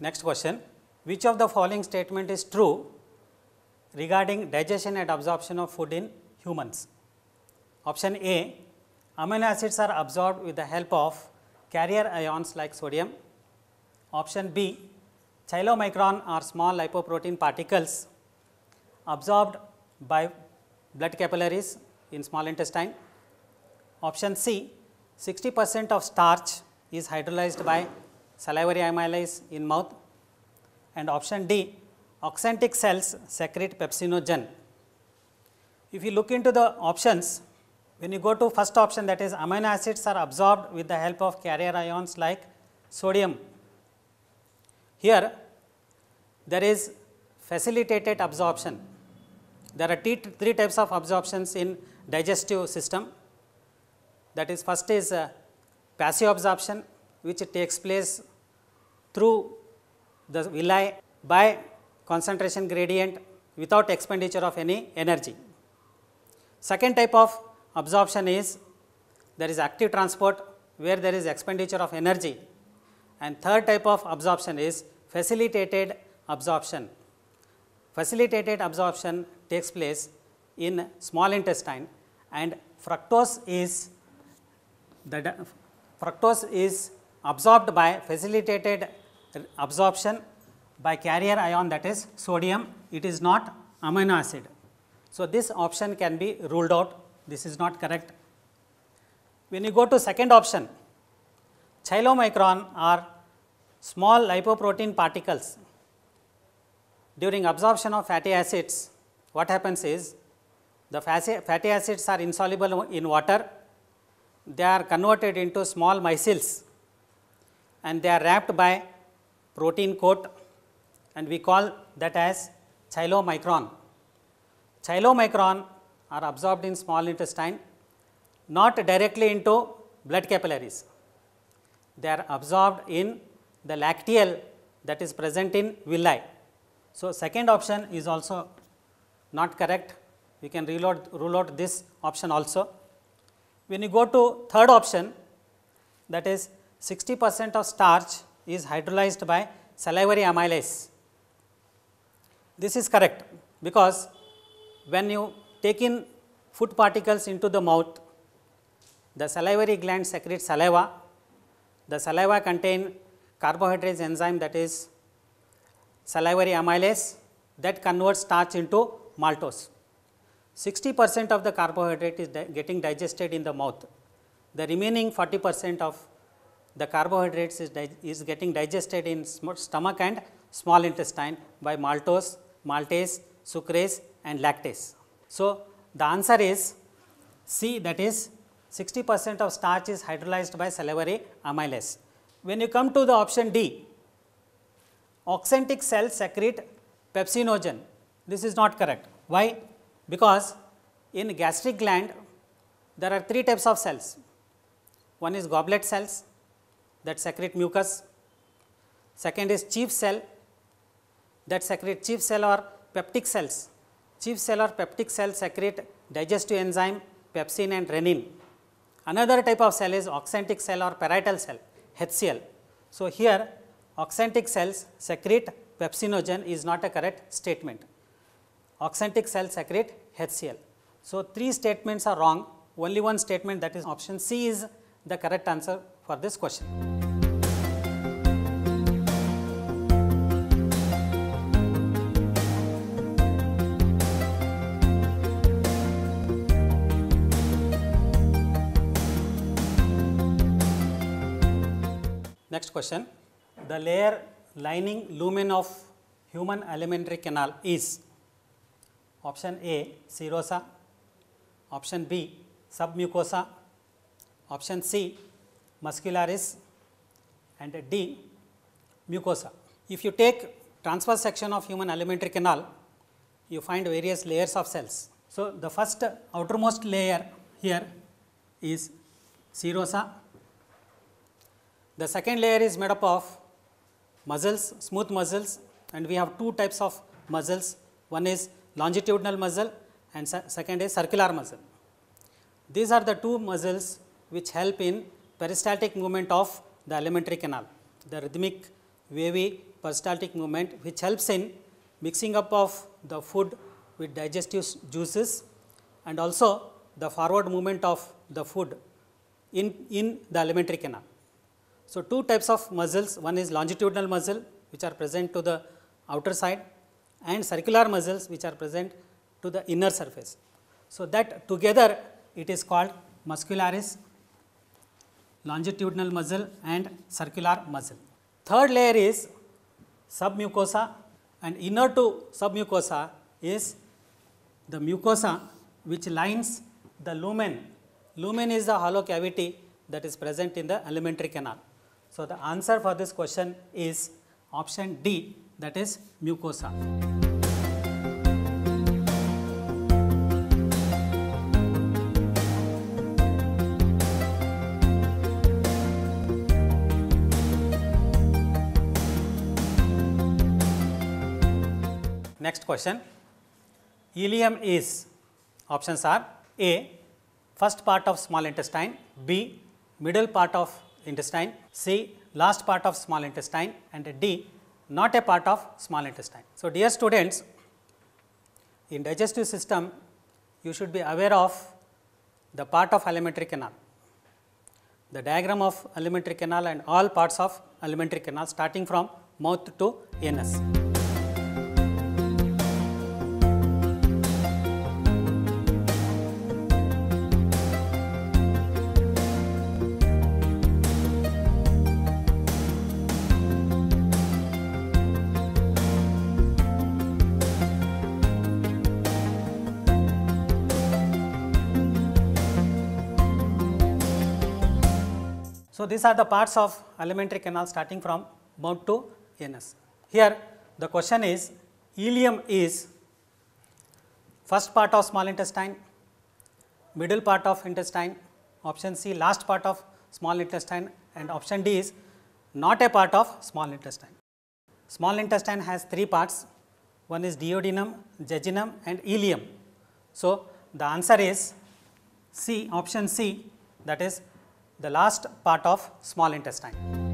Next question, which of the following statement is true regarding digestion and absorption of food in humans? Option A, amino acids are absorbed with the help of carrier ions like sodium. Option B, chylomicron are small lipoprotein particles absorbed by blood capillaries in small intestine. Option C, 60 percent of starch is hydrolyzed by salivary amylase in mouth and option D oxantic cells secrete pepsinogen. If you look into the options, when you go to first option that is amino acids are absorbed with the help of carrier ions like sodium. Here there is facilitated absorption. There are three types of absorptions in digestive system that is first is uh, passive absorption, which takes place through the villi by concentration gradient without expenditure of any energy. Second type of absorption is there is active transport where there is expenditure of energy and third type of absorption is facilitated absorption. Facilitated absorption takes place in small intestine and fructose is the fructose is absorbed by facilitated absorption by carrier ion that is sodium, it is not amino acid. So, this option can be ruled out, this is not correct. When you go to second option, chylomicron are small lipoprotein particles. During absorption of fatty acids, what happens is the fatty acids are insoluble in water, they are converted into small micelles and they are wrapped by protein coat and we call that as chylomicron. Chylomicron are absorbed in small intestine not directly into blood capillaries. They are absorbed in the lacteal that is present in villi. So, second option is also not correct. We can reload, rule out this option also. When you go to third option that is 60 percent of starch is hydrolyzed by salivary amylase. This is correct because when you take in food particles into the mouth, the salivary gland secretes saliva. The saliva contain carbohydrates enzyme that is salivary amylase that converts starch into maltose. 60 percent of the carbohydrate is di getting digested in the mouth. The remaining 40 percent of the carbohydrates is, is getting digested in stomach and small intestine by maltose, maltase, sucrase and lactase. So, the answer is C that is 60 percent of starch is hydrolyzed by salivary amylase. When you come to the option D, oxyntic cells secrete pepsinogen. This is not correct. Why? Because in gastric gland, there are three types of cells. One is goblet cells, that secrete mucus. Second is chief cell that secrete chief cell or peptic cells. Chief cell or peptic cell secrete digestive enzyme pepsin and renin. Another type of cell is oxantic cell or parietal cell HCL. So, here oxantic cells secrete pepsinogen is not a correct statement. Oxantic cells secrete HCl. So, three statements are wrong, only one statement that is option C is the correct answer for this question. Next question, the layer lining lumen of human alimentary canal is option A serosa, option B submucosa, option C muscularis and D mucosa. If you take transverse section of human alimentary canal, you find various layers of cells. So, the first outermost layer here is serosa. The second layer is made up of muscles, smooth muscles and we have two types of muscles. One is longitudinal muscle and second is circular muscle. These are the two muscles which help in peristaltic movement of the alimentary canal, the rhythmic wavy peristaltic movement which helps in mixing up of the food with digestive juices and also the forward movement of the food in, in the alimentary canal. So, two types of muscles one is longitudinal muscle which are present to the outer side and circular muscles which are present to the inner surface. So, that together it is called muscularis longitudinal muscle and circular muscle. Third layer is submucosa and inner to submucosa is the mucosa which lines the lumen. Lumen is the hollow cavity that is present in the alimentary canal. So, the answer for this question is option D that is mucosa. Next question, ileum is options are A first part of small intestine, B middle part of intestine, C last part of small intestine and D not a part of small intestine. So, dear students in digestive system you should be aware of the part of alimentary canal. The diagram of alimentary canal and all parts of alimentary canal starting from mouth to anus. So, these are the parts of alimentary canal starting from mouth to anus. Here the question is ileum is first part of small intestine, middle part of intestine, option C last part of small intestine and option D is not a part of small intestine. Small intestine has three parts, one is duodenum, jejunum and ileum. So, the answer is C option C that is the last part of small intestine.